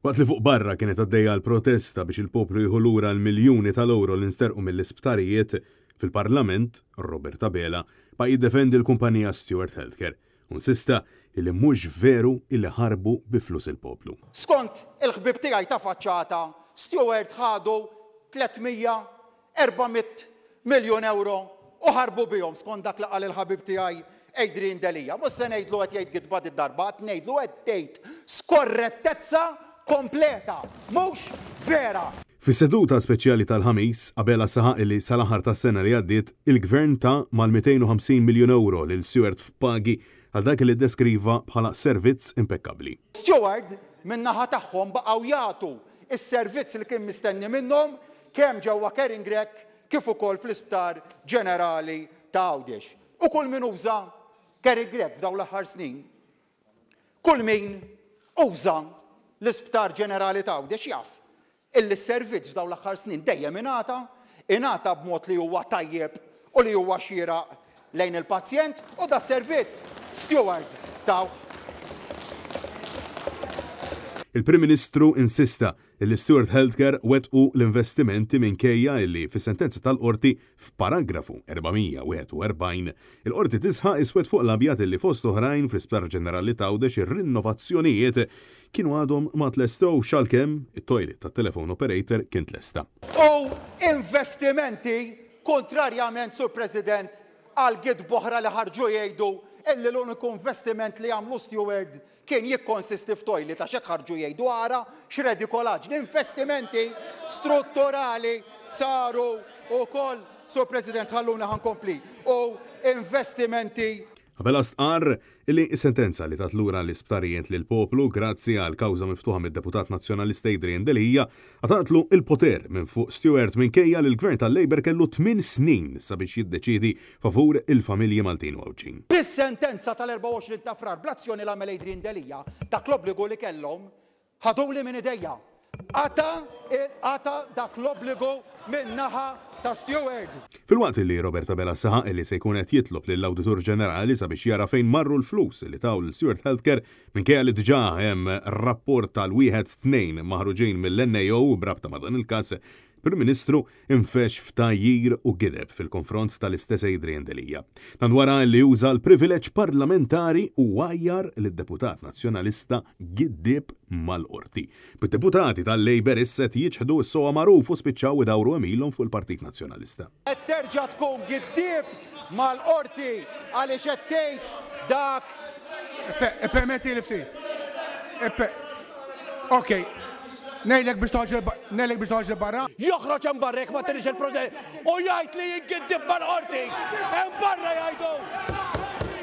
Waqt li fuq barra kienet għaddejja l-protesta biex il-poplu jħulura l-miljuni tal-euro l-insterqu mill-isptarijiet, fil-parlament, Robert Bela, pa jiddefendi l-kumpanija Stewart Healthcare, unsista illi mhux veru illi ħarbu biflus il-poplu. Skont il-ħbib tiegħi ta' faċċata, Stewart ħadu 300-400 miljon euro u ħarbu bihom skont dak laqal il-ħabib tiegħi Adrian Delija. se ngħidlu qed jgħid gidbad id-darba, ngħidlu qed tgħid skorrettezza kompleta, mhux vera. Fis-seduta speċjali tal-ħamis, qabel saħaq li sal-aħar ta' sena li għaddiet, il-gvern ta' mal-250 miljon euro lil Stewart f'pagi għal dak li deskriva bħala servizz impeccabli. Stewart minnaħa tagħhom baqgħu jagħtu il servizz li kien mistenni minnhom kemm ġewwa Kering Grek kif ukoll fl-isptar ġenerali ta' Għawdex. U kull min uża Kering Grek f'dawn l-aħħar snin. Kull min uża l-Isptar Ġenerali ta' Għawdex jaf. Illi s-servizz daw l axar snin dejjem inata, inata b'mod li huwa tajjeb u li huwa xira lejn il-pazjent u da servizz steward tawħ. Il-Prim Ministru insista l-Stewart Healthcare wetqu l-investimenti minkejja illi fis-sentenza tal-qorti f'paragrafu 441 il-qorti tisħa iswet fuq l-abjat illi fost oħrajn fl-Isptar Ġenerali Tawdex ir-rinnovazzjonijiet kienu għadhom ma tlestew xalkemm it-toilet tat-telefon operator kien tlesta. U investimenti kontrarjament sur President għal gid boħra li ħarġu jgħidu illi l-uniku investiment li għamlu steward kien jikkonsisti f'tojli ta' xek ħarġu jgħidu għara xredi kolaġ. Investimenti strutturali saru u kol, So, President, ħalluna ħankompli. U investimenti Għabel stqar illi sentenza li tatlura l li l poplu grazzi għal kawza miftuħa mid-deputat nazjonalista Adrian Delija għatatlu il-poter minn fuq Stewart minn kejja li l-gvern tal-Labor kellu 8 snin sabiex jiddeċidi favur il-familji Maltin Wawċin. Bis-sentenza tal-24 ta' frar blazzjoni l-għamel Adrian Delija dak l-obbligu li kellhom ħadu li minn ideja. Għata, e, għata dak l-obbligu minnaħa naħa ta' Steward. Fil-waqt li Roberta Bella saħa li se jkun qed jitlob lill auditor ġenerali sabiex jara fejn marru l-flus li taw l stewart Healthcare minkejja li diġà hemm rapport tal-wieħed tnejn maħruġin mill-NAO brabta ma' dan il-każ Prim-Ministru infex ftajir u gideb fil-konfront tal-istess Adrian Delija. Tan wara li uża l-privileġġ parlamentari u għajjar l-deputat nazzjonalista giddib mal-qorti. pid deputati tal-Lejber isset jiġħdu s-sowa maruf u spiċċaw idawru emilhom fuq il-Partit Nazzjonalista. Qed tkun gideb mal-qorti għaliex qed tgħid dak e-, e-, Permetti li ftit. E-, ok, Nejlek biex barra. nejlek biex toħġel barra. Joħroġ hemm barrek ma tirix il-proġett u jajt li jingiddib bal qorti Hemm barra jajdu.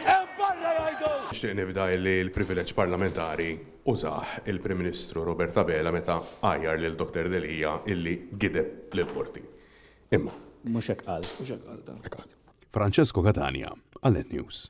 Hemm barra jajdu. Xtieq nibda li l-privileġġ parlamentari użaħ il-Prim Ministru Robert Tabela meta għajjar lil Dr. Delija illi gideb l-qorti. Imma. Muxek għal. qal. għal. qal. Francesco Catania, Allen News.